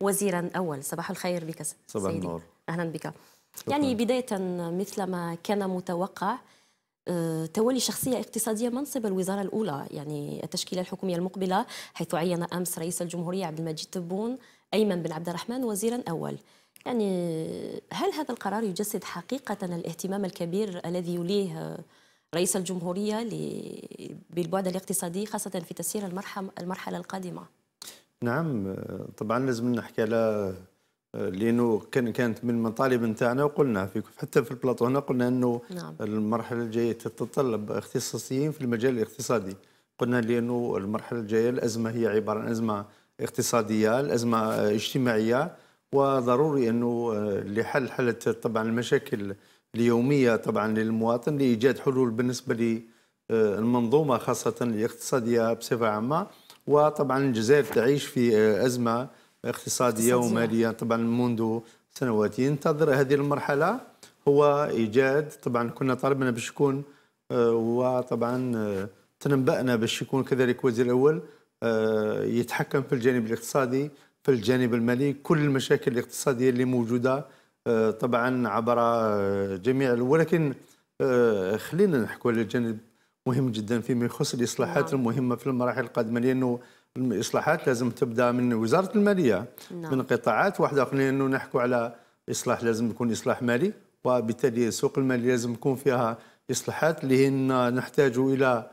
وزيرا أول صباح الخير بك صباح النور أهلا بك شكرا. يعني بداية مثلما كان متوقع آه، تولي شخصية اقتصادية منصب الوزارة الأولى يعني التشكيلة الحكومية المقبلة حيث عين أمس رئيس الجمهورية عبد المجيد تبون أيمن بن عبد الرحمن وزيرا أول يعني هل هذا القرار يجسد حقيقة الاهتمام الكبير الذي يليه رئيس الجمهورية بالبعد الاقتصادي خاصة في تسيير المرحلة القادمة؟ نعم طبعا لازم نحكي على آه، لانه كان كانت من المطالب نتاعنا وقلنا في حتى في البلاطو هنا قلنا انه نعم. المرحله الجايه تتطلب اختصاصيين في المجال الاقتصادي قلنا لانه المرحله الجايه الازمه هي عباره عن ازمه اقتصاديه الازمه اجتماعيه وضروري انه آه، لحل حاله طبعا المشاكل اليوميه طبعا للمواطن لايجاد حلول بالنسبه للمنظومه آه، خاصه الاقتصاديه بصفه عامه وطبعا الجزائر تعيش في آه، أزمة اقتصادية ومالية طبعا منذ سنوات ينتظر هذه المرحلة هو إيجاد طبعا كنا طالبنا باش يكون آه، وطبعا آه، تنبأنا باش يكون كذلك وزير الأول يتحكم في الجانب الاقتصادي في الجانب المالي كل المشاكل الاقتصادية اللي موجودة طبعا عبر جميع ولكن خلينا نحكوا على الجانب مهم جدا فيما يخص الاصلاحات نعم. المهمه في المراحل القادمه لانه الاصلاحات لازم تبدا من وزاره الماليه نعم. من قطاعات واحده اخرى لانه نحكوا على اصلاح لازم يكون اصلاح مالي وبالتالي السوق المالي لازم يكون فيها اصلاحات اللي نحتاج الى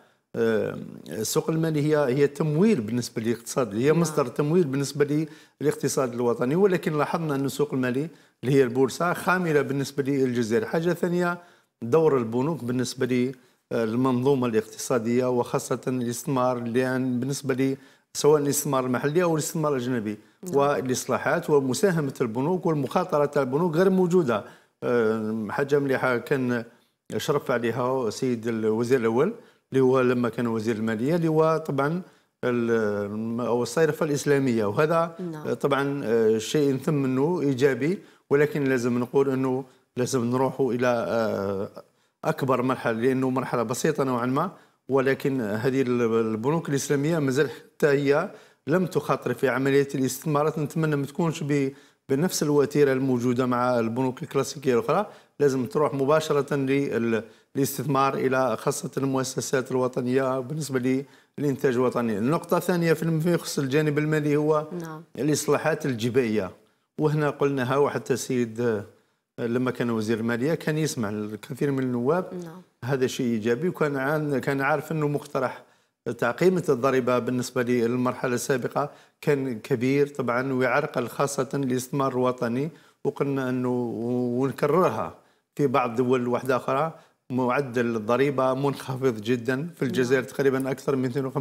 السوق المالي هي هي تمويل بالنسبه للاقتصاد هي نعم. مصدر تمويل بالنسبه للاقتصاد الوطني ولكن لاحظنا ان السوق المالي اللي هي البورصه خامله بالنسبه للجزائر حاجه ثانيه دور البنوك بالنسبه المنظومه الاقتصاديه وخاصه الاستثمار لان بالنسبه لي سواء الاستثمار المحلي او الاستثمار الاجنبي نعم. والاصلاحات ومساهمه البنوك والمخاطره تاع البنوك غير موجوده آه، حاجه مليحه كان شرف عليها سيد الوزير الاول اللي هو لما كان وزير الماليه اللي هو طبعا او الصيرفه الاسلاميه وهذا نعم. طبعا آه، شيء ثم منه ايجابي ولكن لازم نقول انه لازم نروحوا الى آه، اكبر مرحله لانه مرحله بسيطه نوعا ما ولكن هذه البنوك الاسلاميه مازال حتى هي لم تخاطر في عمليه الاستثمارات نتمنى ما تكونش بنفس الوتيره الموجوده مع البنوك الكلاسيكيه الاخرى لازم تروح مباشره للاستثمار الى خاصه المؤسسات الوطنيه بالنسبه للانتاج الوطني النقطه الثانيه فيما يخص الجانب المالي هو نعم. الاصلاحات الجبائيه وهنا قلناها وحتى السيد لما كان وزير الماليه كان يسمع الكثير من النواب نعم. هذا شيء ايجابي وكان عن كان عارف انه مقترح تعقيمة الضريبة بالنسبة للمرحلة السابقة كان كبير طبعا ويعرقل خاصة الاستثمار الوطني وقلنا أنه ونكررها في بعض دول واحدة أخرى معدل الضريبة منخفض جدا في نعم. الجزائر تقريبا أكثر من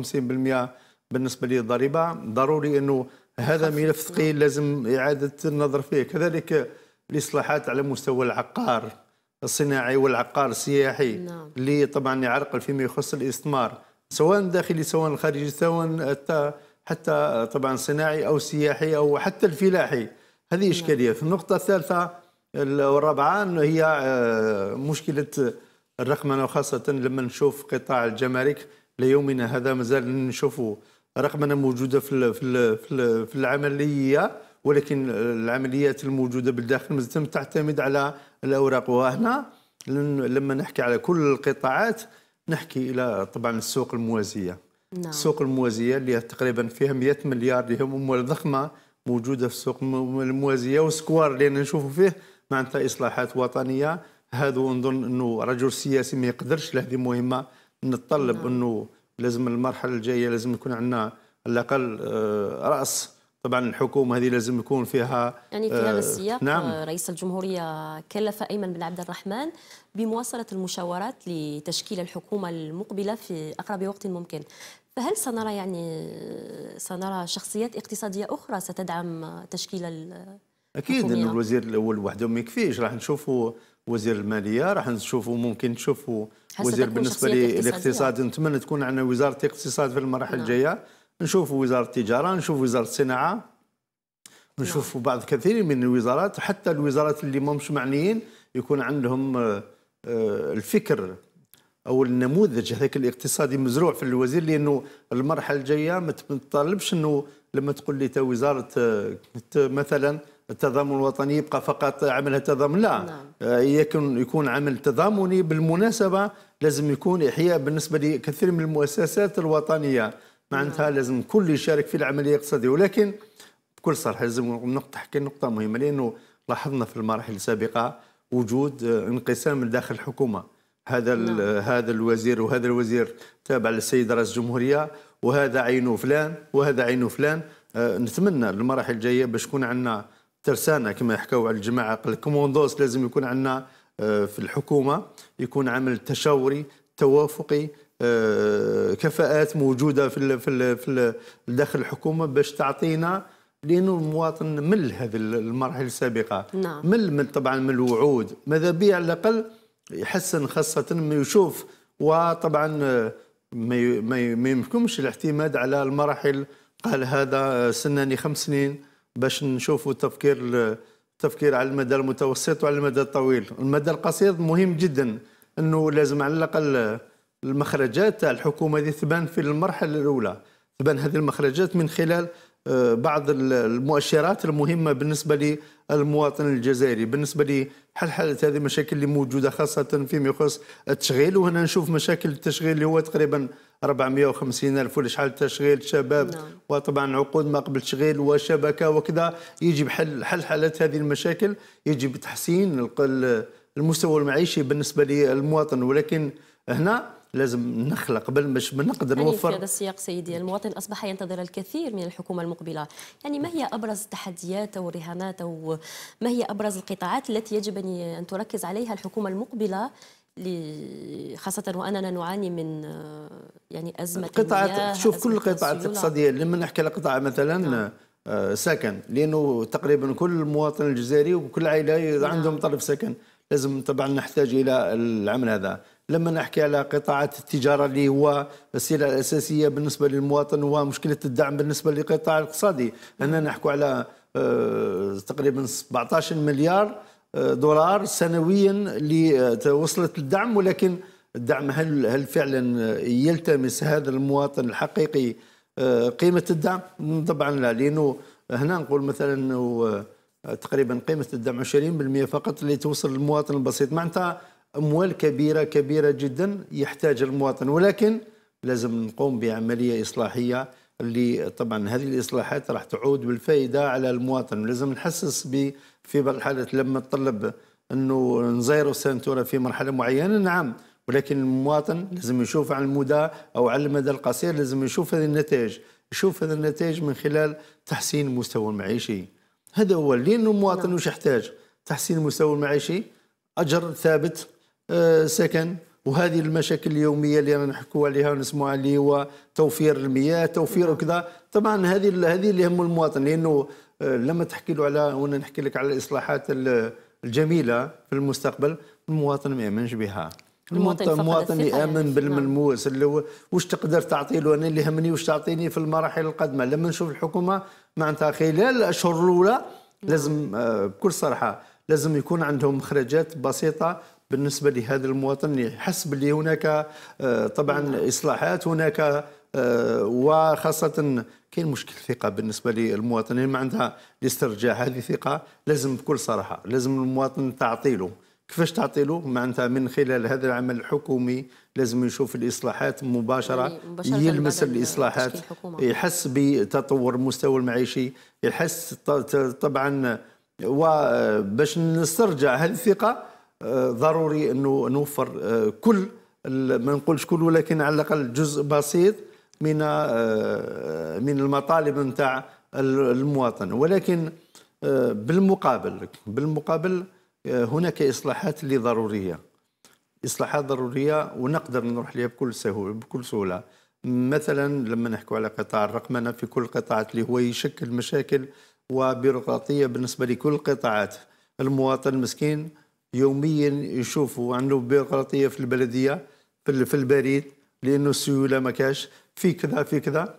52% بالنسبة للضريبة ضروري أنه هذا ملف ثقيل لازم إعادة النظر فيه كذلك الاصلاحات على مستوى العقار الصناعي والعقار السياحي نعم. اللي طبعا يعرقل فيما يخص الاستثمار سواء داخلي سواء خارجي سواء حتى طبعا صناعي او سياحي او حتى الفلاحي هذه نعم. اشكاليه نعم. في النقطه الثالثه والرابعه هي آه، مشكله الرقمنه وخاصه لما نشوف قطاع الجمارك ليومنا هذا مازال نشوفوا رقمنه موجوده في في العمليه ولكن العمليات الموجوده بالداخل مازال تعتمد على الاوراق وهنا لما نحكي على كل القطاعات نحكي الى طبعا السوق الموازيه نعم. السوق الموازيه اللي تقريبا فيها 100 مليار اللي هي اموال ضخمه موجوده في السوق الموازيه وسكوار اللي نشوفوا فيه معناتها اصلاحات وطنيه هذا نظن انه رجل سياسي ما يقدرش لهذه مهمه نتطلب نعم. انه لازم المرحله الجايه لازم يكون عندنا على الاقل آه، راس طبعا الحكومه هذه لازم يكون فيها يعني في هذا آه، السياق نعم. آه، رئيس الجمهوريه كلف ايمن بن عبد الرحمن بمواصله المشاورات لتشكيل الحكومه المقبله في اقرب وقت ممكن فهل سنرى يعني سنرى شخصيات اقتصاديه اخرى ستدعم تشكيل اكيد ان الوزير الاول وحده ما يكفيش راح نشوفوا وزير الماليه راح نشوفوا ممكن نشوفوا وزير بالنسبه للاقتصاد نتمنى تكون عندنا وزاره اقتصاد في المراحل نعم. الجايه نعم. نشوف وزاره التجاره نشوف وزاره الصناعه نعم. بعض كثير من الوزارات حتى الوزارات اللي ماهمش معنيين يكون عندهم آه، آه، الفكر او النموذج هذاك الاقتصادي مزروع في الوزير لانه المرحله الجايه ما تطالبش انه لما تقول لي وزاره آه، مثلا التضامن الوطني يبقى فقط عملها تضامن لا نعم. يكون عمل تضامني بالمناسبه لازم يكون احياء بالنسبه لكثير من المؤسسات الوطنيه معناتها لازم الكل يشارك في العمليه الاقتصاديه ولكن بكل صراحه لازم نحكي نقطه مهمه لانه لاحظنا في المراحل السابقه وجود انقسام من داخل الحكومه هذا نعم. هذا الوزير وهذا الوزير تابع للسيد رئيس الجمهوريه وهذا عينه فلان وهذا عينه فلان آه، نتمنى المراحل الجايه باش يكون عندنا ترسانه كما يحكوا على الجماعه الكوموندوس لازم يكون عندنا آه، في الحكومه يكون عمل تشاوري توافقي آه، كفاءات موجوده في في في داخل الحكومه باش تعطينا لانه المواطن مل هذه المراحل السابقه نعم. مل من طبعا من الوعود ماذا به على الاقل يحسن خاصه ما يشوف وطبعا ما ما يمكنش الاعتماد على المراحل قال هذا سناني خمس سنين باش نشوفوا التفكير التفكير على المدى المتوسط وعلى المدى الطويل المدى القصير مهم جدا انه لازم على الاقل المخرجات تاع الحكومه هذه تبان في المرحله الاولى تبان هذه المخرجات من خلال آه، بعض المؤشرات المهمه بالنسبه للمواطن الجزائري بالنسبه لحل حاله هذه المشاكل اللي موجوده خاصه فيما يخص التشغيل وهنا نشوف مشاكل التشغيل اللي هو تقريبا 450 الف ولا شحال تشغيل شباب نعم. وطبعا عقود ما قبل تشغيل وشبكه وكذا يجب حل حل حالة هذه المشاكل يجب تحسين المستوى المعيشي بالنسبه للمواطن ولكن هنا لازم نخلق قبل باش نقدر نوفر في هذا السياق سيدي المواطن اصبح ينتظر الكثير من الحكومه المقبله يعني ما هي ابرز التحديات او الرهانات او ما هي ابرز القطاعات التي يجب ان تركز عليها الحكومه المقبله خاصة وأننا نعاني من آه، يعني أزمة القطاعات شوف كل القطاعات الاقتصادية لما نحكي على قطاع مثلا نعم. آه، سكن لأنه تقريبا كل مواطن الجزائري وكل عائلة نعم. عندهم طلب سكن لازم طبعا نحتاج إلى العمل هذا لما نحكي على قطاعات التجارة اللي هو السلع الأساسية بالنسبة للمواطن ومشكلة الدعم بالنسبة للقطاع الاقتصادي هنا نحكي على آه، تقريبا 17 مليار آه، دولار سنويا اللي آه، وصلت الدعم ولكن الدعم هل هل فعلا يلتمس هذا المواطن الحقيقي قيمه الدعم؟ طبعا لا لانه هنا نقول مثلا انه تقريبا قيمه الدعم 20% فقط اللي توصل للمواطن البسيط معناتها اموال كبيره كبيره جدا يحتاج المواطن ولكن لازم نقوم بعمليه اصلاحيه اللي طبعا هذه الاصلاحات راح تعود بالفائده على المواطن لازم نحسس ب في بعض الحالات لما نطلب انه نزيرو السنتورة في مرحله معينه نعم ولكن المواطن لازم يشوف على المدى او على المدى القصير لازم يشوف هذه النتائج يشوف هذه النتائج من خلال تحسين المستوى المعيشي هذا هو لانه المواطن نعم. وش يحتاج تحسين المستوى المعيشي اجر ثابت آه، سكن وهذه المشاكل اليوميه اللي رانا نحكوا عليها ونسمعوا عليها اللي هو توفير المياه توفير وكذا طبعا هذه هذه اللي هم المواطن لانه آه، لما تحكي له على وانا نحكي لك على الاصلاحات الجميله في المستقبل المواطن ما يامنش بها المواطن, المواطن يامن بالملموس نعم. اللي واش تقدر تعطي له انا اللي يهمني واش تعطيني في المراحل القادمه لما نشوف الحكومه معناتها خلال الاشهر الاولى لازم آه، بكل صراحه لازم يكون عندهم مخرجات بسيطه بالنسبه لهذا المواطن يحس باللي هناك آه، طبعا نعم. اصلاحات هناك آه، وخاصه كاين مشكل ثقه بالنسبه للمواطنين ما عندها الاسترجاع هذه ثقه لازم بكل صراحه لازم المواطن تعطيله كيفاش تعطيله معناتها من خلال هذا العمل الحكومي لازم يشوف الاصلاحات مباشره, يعني مباشرة يلمس الاصلاحات يحس بتطور المستوى المعيشي يحس طبعا وباش نسترجع هذه الثقه ضروري انه نوفر آه، كل ما نقولش كل ولكن على الاقل جزء بسيط من آه، من المطالب نتاع المواطن ولكن آه، بالمقابل بالمقابل هناك اصلاحات اللي ضروريه اصلاحات ضروريه ونقدر نروح لها بكل سهوله بكل سهوله مثلا لما نحكوا على قطاع الرقمنه في كل قطاعات اللي هو يشكل مشاكل وبيروقراطيه بالنسبه لكل القطاعات المواطن مسكين يوميا يشوفوا عنده بيروقراطيه في البلديه في البريد لانه السيوله ما كاش في كذا في كذا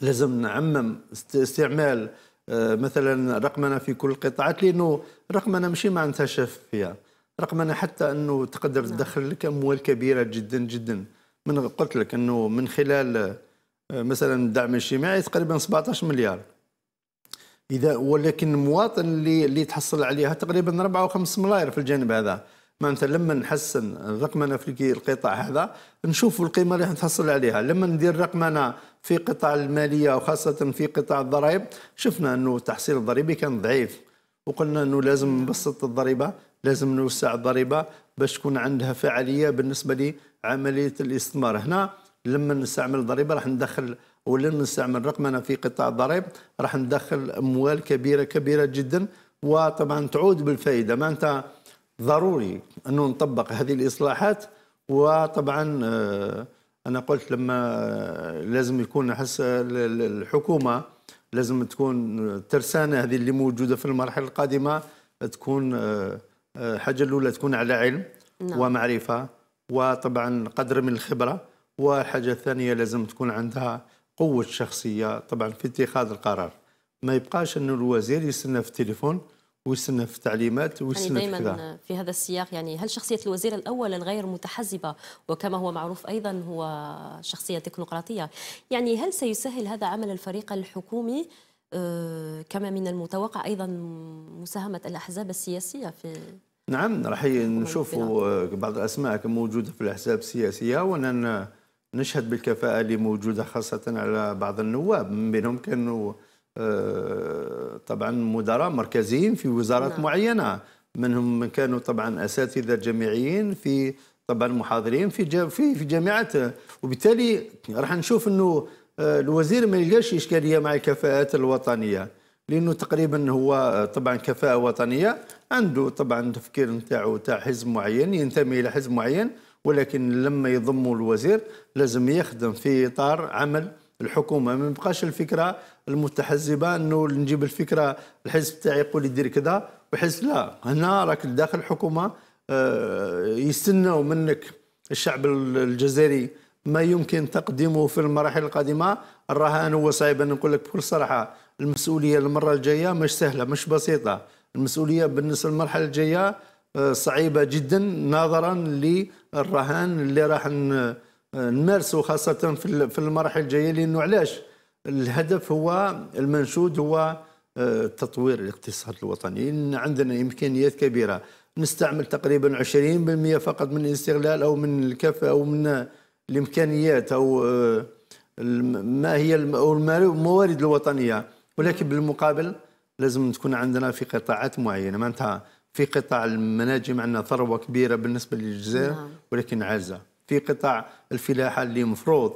لازم نعمم استعمال آه، مثلا رقمنه في كل القطاعات لانه رقمنه ماشي ما عندها شفافيه رقمنه حتى انه تقدر نعم. تدخل لك اموال كبيره جدا جدا من قلت لك انه من خلال آه، مثلا الدعم الاجتماعي تقريبا 17 مليار اذا ولكن المواطن اللي اللي تحصل عليها تقريبا 4 و5 ملاير في الجانب هذا معناتها لما نحسن الرقمنه في القطاع هذا نشوف القيمه اللي نتحصل عليها لما ندير رقمنه في قطاع الماليه وخاصه في قطاع الضرائب شفنا انه التحصيل الضريبي كان ضعيف وقلنا انه لازم نبسط الضريبه لازم نوسع الضريبه باش تكون عندها فعاليه بالنسبه لعمليه الاستثمار هنا لما نستعمل الضريبه راح ندخل ولن نستعمل رقمنا في قطاع الضرائب راح ندخل اموال كبيره كبيره جدا وطبعا تعود بالفائده ما انت ضروري انه نطبق هذه الاصلاحات وطبعا آه، انا قلت لما آه، لازم يكون حس الحكومه لازم تكون آه، ترسانه هذه اللي موجوده في المرحله القادمه تكون الحاجه الاولى تكون على علم نعم. ومعرفه وطبعا قدر من الخبره والحاجه الثانيه لازم تكون عندها قوه شخصيه طبعا في اتخاذ القرار ما يبقاش انه الوزير يستنى في التليفون ويستنى في التعليمات ويستنى يعني دائما في, هذا السياق يعني هل شخصيه الوزير الاول الغير متحزبه وكما هو معروف ايضا هو شخصيه تكنوقراطيه يعني هل سيسهل هذا عمل الفريق الحكومي آه، كما من المتوقع ايضا مساهمه الاحزاب السياسيه في نعم راح نشوفوا آه، بعض الاسماء موجوده في الاحزاب السياسيه وأننا نشهد بالكفاءة اللي موجودة خاصة على بعض النواب من بينهم كانوا آه، طبعا مدراء مركزيين في وزارات نعم. معينة منهم من كانوا طبعا أساتذة جامعيين في طبعا محاضرين في في في جامعات وبالتالي راح نشوف انه آه، الوزير ما يلقاش اشكاليه مع الكفاءات الوطنيه لانه تقريبا هو آه، طبعا كفاءه وطنيه عنده طبعا تفكير نتاعو تاع حزب معين ينتمي الى حزب معين ولكن لما يضموا الوزير لازم يخدم في اطار عمل الحكومه ما يبقاش الفكره المتحزبه انه نجيب الفكره الحزب تاعي يقول يدير كذا وحزب لا هنا راك داخل الحكومه آه، يستناو منك الشعب الجزائري ما يمكن تقديمه في المراحل القادمه راه انا هو صعيب ان نقول لك بكل صراحه المسؤوليه المره الجايه مش سهله مش بسيطه المسؤوليه بالنسبه للمرحله الجايه آه، صعيبه جدا نظرا الرهان اللي راح نمارسه خاصة في المراحل الجاية لأنه علاش الهدف هو المنشود هو آه، تطوير الاقتصاد الوطني عندنا إمكانيات كبيرة نستعمل تقريبا 20% فقط من الاستغلال أو من الكفة أو من الإمكانيات أو آه، ما هي الموارد الوطنية ولكن بالمقابل لازم تكون عندنا في قطاعات معينة معناتها في قطاع المناجم عندنا ثروة كبيرة بالنسبة للجزائر نعم. ولكن عازة في قطاع الفلاحة اللي مفروض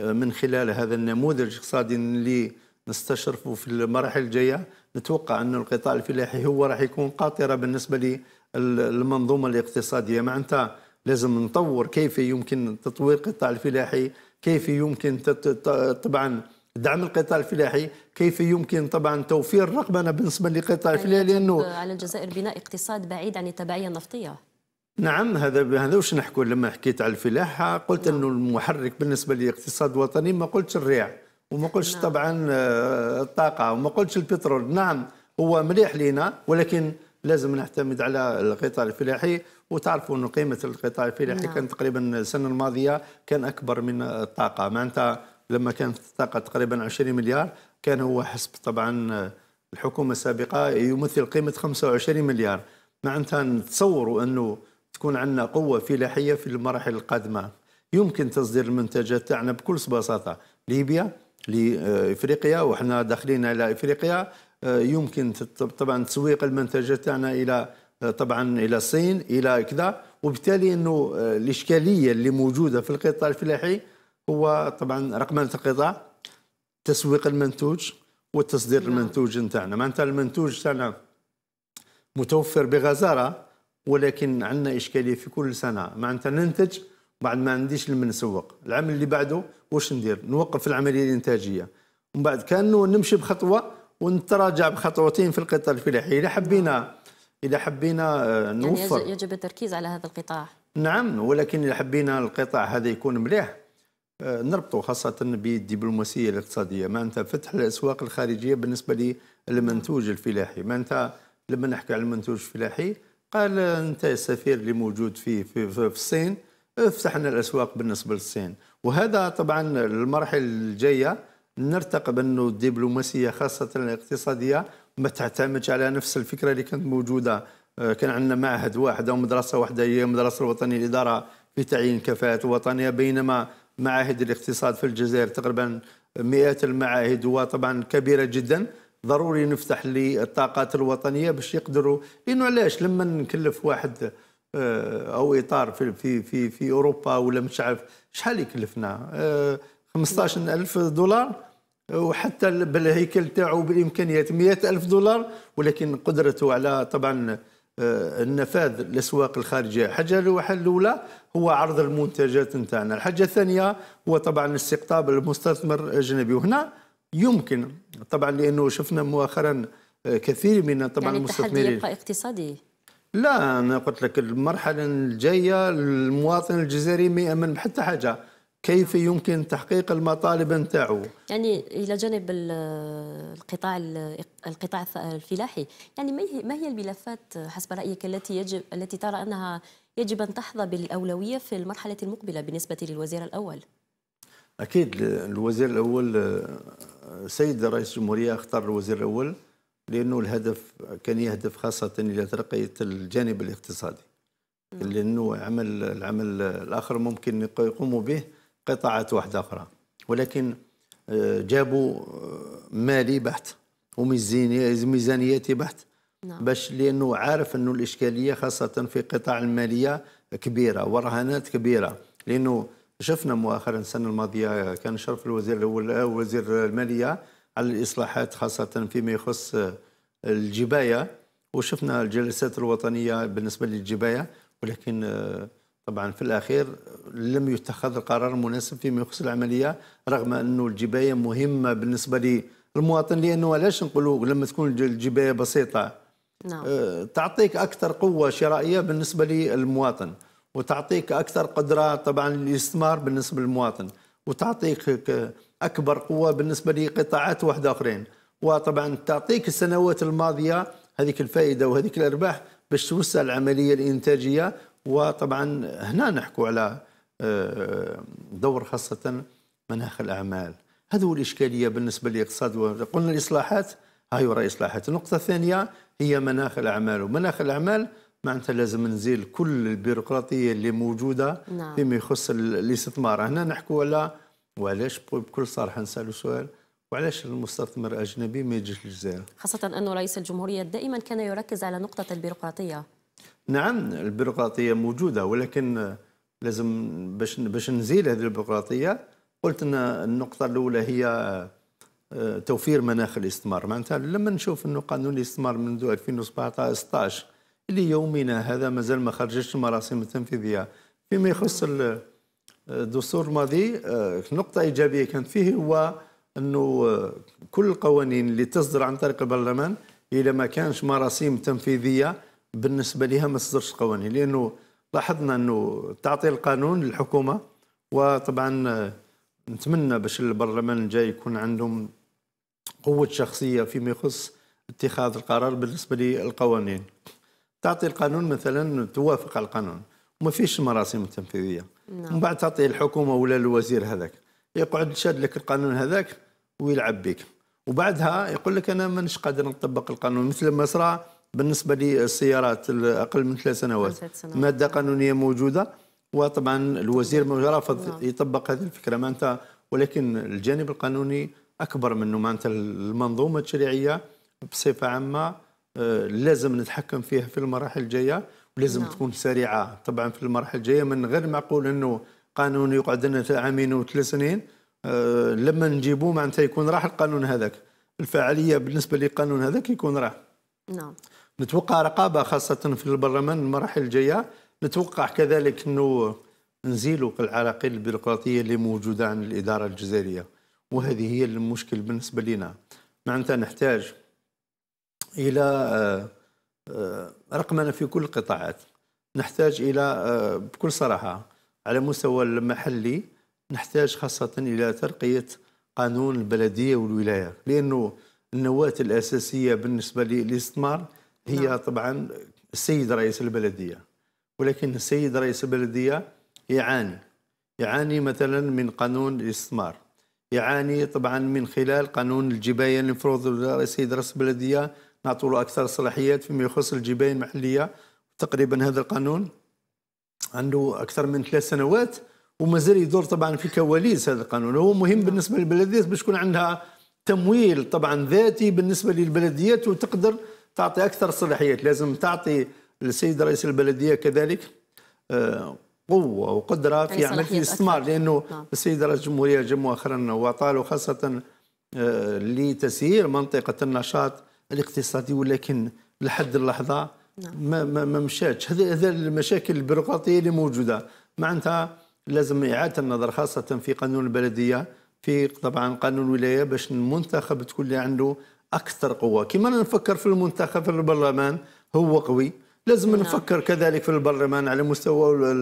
آه، من خلال هذا النموذج الاقتصادي اللي نستشرفه في المراحل الجاية نتوقع أن القطاع الفلاحي هو راح يكون قاطرة بالنسبة للمنظومة الاقتصادية معناتها لازم نطور كيف يمكن تطوير القطاع الفلاحي كيف يمكن طبعا دعم القطاع الفلاحي كيف يمكن طبعا توفير الرقمنه بالنسبه للقطاع الفلاحي لانه على الجزائر بناء اقتصاد بعيد عن التبعيه النفطيه نعم هذا هذا واش نحكوا لما حكيت على الفلاحة قلت نعم. انه المحرك بالنسبه للاقتصاد الوطني ما قلتش الريع وما قلتش نعم. طبعا آه، الطاقه وما قلتش البترول نعم هو مليح لينا ولكن لازم نعتمد على القطاع الفلاحي وتعرفوا أن قيمة القطاع الفلاحي نعم. كانت تقريبا السنة الماضية كان أكبر من الطاقة معناتها لما كانت الطاقة تقريبا 20 مليار كان هو حسب طبعا آه، الحكومة السابقة يمثل قيمة 25 مليار معناتها نتصوروا أنه تكون عندنا قوة فلاحية في المراحل القادمة يمكن تصدير المنتجات تاعنا بكل بساطة ليبيا لافريقيا وحنا داخلين إلى افريقيا آه، يمكن طبعا تسويق المنتجات تاعنا الى آه، طبعا الى الصين الى كذا وبالتالي انه الاشكاليه اللي موجوده في القطاع الفلاحي هو طبعا رقمنه القطاع تسويق المنتوج وتصدير نعم. المنتوج نتاعنا معناتها المنتوج تاعنا متوفر بغزاره ولكن عندنا اشكاليه في كل سنه معناتها ننتج بعد ما عنديش لمن نسوق العام اللي بعده واش ندير نوقف العمليه الانتاجيه ومن بعد كانه نمشي بخطوه ونتراجع بخطوتين في القطاع الفلاحي اذا حبينا اذا حبينا آه، يعني نوفر يعني يجب التركيز على هذا القطاع نعم ولكن اذا حبينا القطاع هذا يكون مليح آه، نربطوا خاصة بالدبلوماسية الاقتصادية معناتها فتح الأسواق الخارجية بالنسبة للمنتوج الفلاحي معناتها لما نحكي على المنتوج الفلاحي قال أنت السفير اللي موجود في, في, في الصين فتحنا الأسواق بالنسبة للصين وهذا طبعا المرحلة الجاية نرتقب أنه الدبلوماسية خاصة الاقتصادية ما تعتمدش على نفس الفكرة اللي كانت موجودة آه، كان عندنا معهد واحد أو مدرسة واحدة هي المدرسة الوطنية للإدارة في تعيين كفاءات وطنية بينما معاهد الاقتصاد في الجزائر تقريبا مئات المعاهد وطبعا كبيره جدا ضروري نفتح للطاقات الوطنيه باش يقدروا لانه علاش لما نكلف واحد آه، او اطار في في في, في اوروبا ولا مش عارف شحال يكلفنا 15000 آه، دولار وحتى بالهيكل تاعو بالامكانيات 100000 دولار ولكن قدرته على طبعا آه، النفاذ الاسواق الخارجيه الحاجه الاولى هو عرض المنتجات نتاعنا الحاجه الثانيه هو طبعا استقطاب المستثمر الاجنبي وهنا يمكن طبعا لانه شفنا مؤخرا آه، كثير من طبعا يعني المستثمرين التحدي يبقى اقتصادي لا انا قلت لك المرحله الجايه المواطن الجزائري ما يامن حتى حاجه كيف يمكن تحقيق المطالب نتاعو يعني الى جانب القطاع القطاع الفلاحي يعني ما هي الملفات حسب رايك التي يجب التي ترى انها يجب ان تحظى بالاولويه في المرحله المقبله بالنسبه للوزير الاول اكيد الوزير الاول السيد رئيس الجمهوريه اختار الوزير الاول لانه الهدف كان يهدف خاصه الى ترقيه الجانب الاقتصادي نعم. لانه عمل العمل الاخر ممكن يقوموا به قطاعات واحدة أخرى ولكن آه، جابوا آه، مالي بحت وميزانياتي بحت نعم. باش لانه عارف انه الاشكاليه خاصه في قطاع الماليه كبيره ورهانات كبيره لانه شفنا مؤخرا السنه الماضيه كان شرف الوزير الاول وزير الماليه على الاصلاحات خاصه فيما يخص آه، الجبايه وشفنا الجلسات الوطنيه بالنسبه للجبايه ولكن طبعا في الأخير لم يتخذ القرار المناسب فيما يخص العملية رغم أنه الجباية مهمة بالنسبة للمواطن لأنه علاش نقولوا لما تكون الجباية بسيطة نعم. آه، تعطيك أكثر قوة شرائية بالنسبة للمواطن وتعطيك أكثر قدرة طبعا للاستثمار بالنسبة للمواطن وتعطيك أكبر قوة بالنسبة لقطاعات واحدة أخرين وطبعا تعطيك السنوات الماضية هذيك الفائدة وهذيك الأرباح باش توسع العملية الإنتاجية وطبعا هنا نحكوا على آه، دور خاصة مناخ الأعمال هذا هو الإشكالية بالنسبة للاقتصاد قلنا الإصلاحات هاي وراء إصلاحات النقطة الثانية هي مناخ الأعمال ومناخ الأعمال معناتها لازم نزيل كل البيروقراطية اللي موجودة نعم. فيما يخص الاستثمار هنا نحكوا على وعلاش بكل صراحة نسألوا سؤال وعلاش المستثمر الأجنبي ما يجيش للجزائر خاصة أنه رئيس الجمهورية دائما كان يركز على نقطة البيروقراطية نعم البيروقراطيه موجوده ولكن لازم باش باش نزيل هذه البيروقراطيه قلت ان النقطه الاولى هي آه، توفير مناخ الاستثمار معناتها لما نشوف انه قانون الاستثمار منذ 2017 الى يومنا هذا مازال ما خرجتش المراسم التنفيذيه فيما يخص الدستور الماضي آه، نقطه ايجابيه كانت فيه هو انه آه، كل القوانين اللي تصدر عن طريق البرلمان الى ما كانش مراسيم تنفيذيه بالنسبه لها ما صدرش قوانين لانه لاحظنا انه تعطي القانون للحكومه وطبعا نتمنى باش البرلمان الجاي يكون عندهم قوه شخصيه فيما يخص اتخاذ القرار بالنسبه للقوانين تعطي القانون مثلا توافق على القانون وما فيش مراسم تنفيذيه نعم. من بعد تعطي الحكومه ولا الوزير هذاك يقعد يشاد لك القانون هذاك ويلعب بك وبعدها يقول لك انا مانيش قادر نطبق القانون مثل ما صرا بالنسبه للسيارات اقل من ثلاث سنوات ماده قانونيه موجوده وطبعا الوزير رفض نعم. يطبق هذه الفكره معناتها ولكن الجانب القانوني اكبر منه معناتها المنظومه التشريعيه بصفه عامه آه، لازم نتحكم فيها في المراحل الجايه ولازم نعم. تكون سريعه طبعا في المراحل الجايه من غير معقول انه قانون يقعد لنا عامين وثلاث سنين آه، لما نجيبوه معناتها يكون راح القانون هذاك الفعاليه بالنسبه للقانون هذاك يكون راح نعم نتوقع رقابه خاصه في البرلمان المراحل الجايه نتوقع كذلك انه نزيلوا العراقيل البيروقراطيه اللي موجوده عن الاداره الجزائريه وهذه هي المشكل بالنسبه لنا معناتها نحتاج الى آه، آه، رقمنه في كل القطاعات نحتاج الى آه، بكل صراحه على مستوى المحلي نحتاج خاصه الى ترقيه قانون البلديه والولايه لانه النواه الاساسيه بالنسبه للاستثمار هي نعم. طبعا السيد رئيس البلديه ولكن السيد رئيس البلديه يعاني يعاني مثلا من قانون الاستثمار يعاني طبعا من خلال قانون الجبايه اللي المفروض السيد رئيس البلديه نعطوا له اكثر صلاحيات فيما يخص الجبايه المحليه تقريبا هذا القانون عنده اكثر من ثلاث سنوات ومازال يدور طبعا في كواليس هذا القانون هو مهم نعم. بالنسبه للبلديات باش يكون عندها تمويل طبعا ذاتي بالنسبه للبلديات وتقدر تعطي اكثر صلاحيات لازم تعطي للسيد رئيس البلديه كذلك آه، قوه وقدره في يعني عمليه الاستثمار لانه نعم. السيد رئيس الجمهوريه جاء مؤخرا وطال خاصه آه، لتسيير منطقه النشاط الاقتصادي ولكن لحد اللحظه نعم. ما ما ما مشاتش هذا المشاكل البيروقراطيه اللي موجوده معناتها لازم اعاده النظر خاصه في قانون البلديه في طبعا قانون الولايه باش المنتخب تكون اللي عنده اكثر قوه كما نفكر في المنتخب في البرلمان هو قوي لازم نعم. نفكر كذلك في البرلمان على مستوى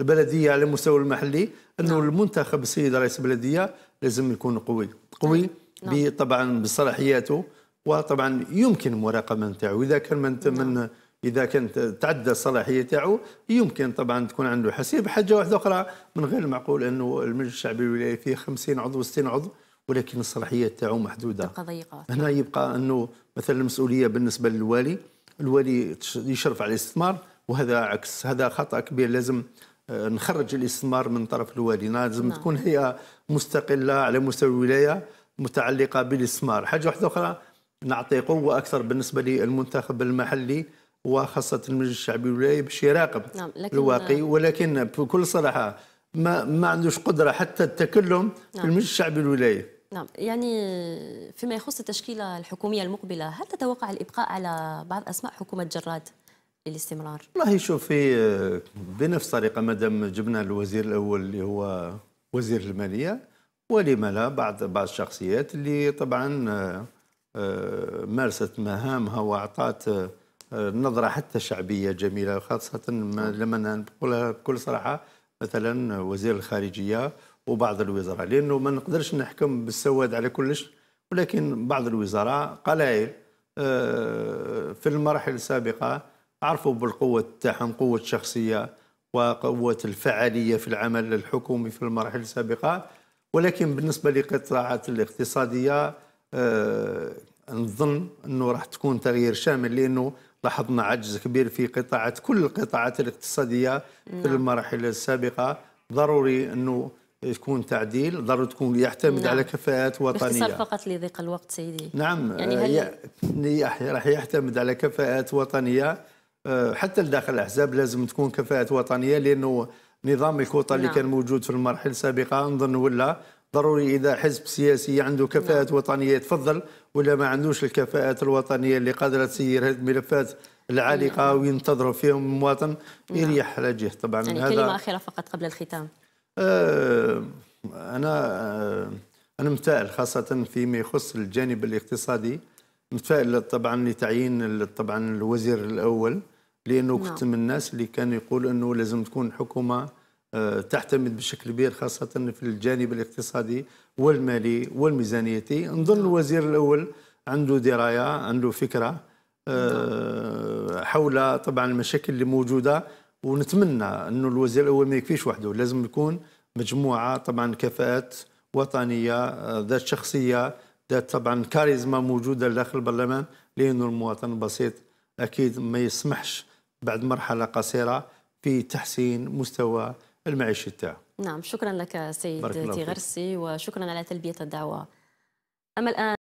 البلديه على مستوى المحلي انه نعم. المنتخب السيد رئيس البلديه لازم يكون قوي قوي نعم. نعم. طبعا بصلاحياته وطبعا يمكن مراقبه نتاعو اذا كان من نعم. من اذا كانت تعدى الصلاحيه تاعو يمكن طبعا تكون عنده حسيب حاجه واحده اخرى من غير المعقول انه المجلس الشعبي الولايه فيه 50 عضو 60 عضو ولكن الصلاحيات تاعو محدوده تبقى ضيقه هنا يبقى انه مثلا المسؤوليه بالنسبه للوالي الوالي يشرف على الاستثمار وهذا عكس هذا خطا كبير لازم آه، نخرج الاستثمار من طرف الوالي لازم نعم. تكون هي مستقله على مستوى الولايه متعلقه بالاستثمار حاجه واحده اخرى نعطي قوه اكثر بالنسبه للمنتخب المحلي وخاصه المجلس الشعبي الولايي باش يراقب نعم. لكن الواقي ولكن بكل صراحه ما ما عندوش قدره حتى التكلم نعم. في المجلس الشعبي الولايه نعم يعني فيما يخص التشكيلة الحكومية المقبلة هل تتوقع الإبقاء على بعض أسماء حكومة جراد للاستمرار؟ والله شوفي بنفس الطريقة مدام جبنا الوزير الأول اللي هو وزير المالية ولما لا بعض بعض الشخصيات اللي طبعا آه، آه، مارست مهامها وأعطت آه، نظرة حتى شعبية جميلة خاصة لما نقولها بكل صراحة مثلا وزير الخارجية وبعض الوزراء لانه ما نقدرش نحكم بالسواد على كلش ولكن بعض الوزراء قلائل آه، في المراحل السابقه عرفوا بالقوه تاعهم قوه شخصيه وقوه الفعاليه في العمل الحكومي في المراحل السابقه ولكن بالنسبه للقطاعات الاقتصاديه آه، نظن انه راح تكون تغيير شامل لانه لاحظنا عجز كبير في قطاعات كل القطاعات الاقتصاديه في نعم. المراحل السابقه ضروري انه يكون تعديل ضروري تكون يعتمد نعم. على كفاءات وطنيه باختصار فقط لضيق الوقت سيدي نعم يعني هل... ي... راح يعتمد على كفاءات وطنيه آه، حتى لداخل الاحزاب لازم تكون كفاءات وطنيه لانه نظام الكوطه نعم. اللي كان موجود في المرحله السابقه نظن ولا ضروري اذا حزب سياسي عنده كفاءات نعم. وطنيه يتفضل ولا ما عندوش الكفاءات الوطنيه اللي قادره تسير هذه الملفات العالقه نعم. وينتظروا فيهم المواطن نعم. يريح نعم. على جهه طبعا يعني هذا كلمه اخيره فقط قبل الختام آه، انا آه، انا متفائل خاصه فيما يخص الجانب الاقتصادي متفائل طبعا لتعيين طبعا الوزير الاول لانه نعم. كنت من الناس اللي كان يقول انه لازم تكون حكومه آه، تعتمد بشكل كبير خاصه في الجانب الاقتصادي والمالي والميزانيتي نظن نعم. الوزير الاول عنده درايه عنده فكره نعم. حول طبعا المشاكل اللي موجوده ونتمنى انه الوزير الاول ما يكفيش وحده لازم يكون مجموعه طبعا كفاءات وطنيه آه، ذات شخصيه ذات طبعا كاريزما موجوده داخل البرلمان لانه المواطن البسيط اكيد ما يسمحش بعد مرحله قصيره في تحسين مستوى المعيشه تاعه. نعم شكرا لك سيد تيغرسي وشكرا على تلبيه الدعوه. اما الان